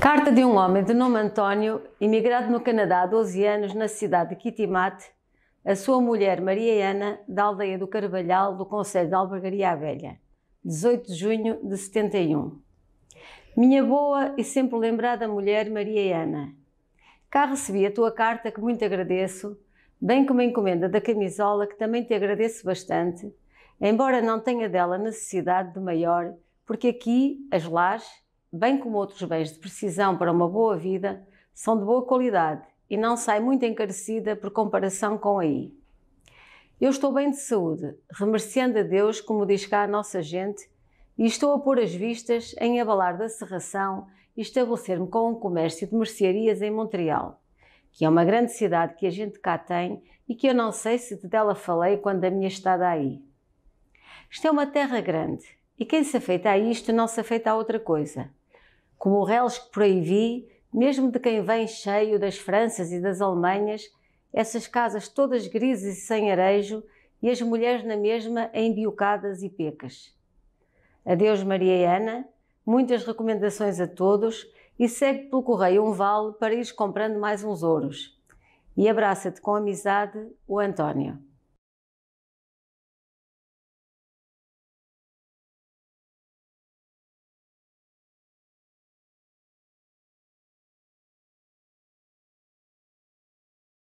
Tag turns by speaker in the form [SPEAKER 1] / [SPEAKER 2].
[SPEAKER 1] Carta
[SPEAKER 2] de um homem de nome António, imigrado no Canadá há 12 anos, na cidade de Kitimate, a sua mulher Maria Ana, da aldeia do Carvalhal, do Conselho de Albergaria Velha, 18 de junho de 71. Minha boa e sempre lembrada mulher Maria Ana, cá recebi a tua carta que muito agradeço, bem como a encomenda da camisola que também te agradeço bastante, embora não tenha dela necessidade de maior, porque aqui, as lajes, bem como outros bens de precisão para uma boa vida, são de boa qualidade e não sai muito encarecida por comparação com aí. Eu estou bem de saúde, remerciando a Deus, como diz cá a nossa gente, e estou a pôr as vistas em abalar da serração e estabelecer-me com um comércio de mercearias em Montreal, que é uma grande cidade que a gente cá tem e que eu não sei se dela falei quando a minha estada aí. Isto é uma terra grande e quem se afeita a isto não se afeita a outra coisa como o reles que por aí vi, mesmo de quem vem cheio das Franças e das Alemanhas, essas casas todas grises e sem arejo, e as mulheres na mesma embiocadas e pecas. Adeus, Maria e Ana, muitas recomendações a todos e segue pelo correio um vale para ir comprando mais uns ouros. E abraça-te com amizade,
[SPEAKER 1] o António.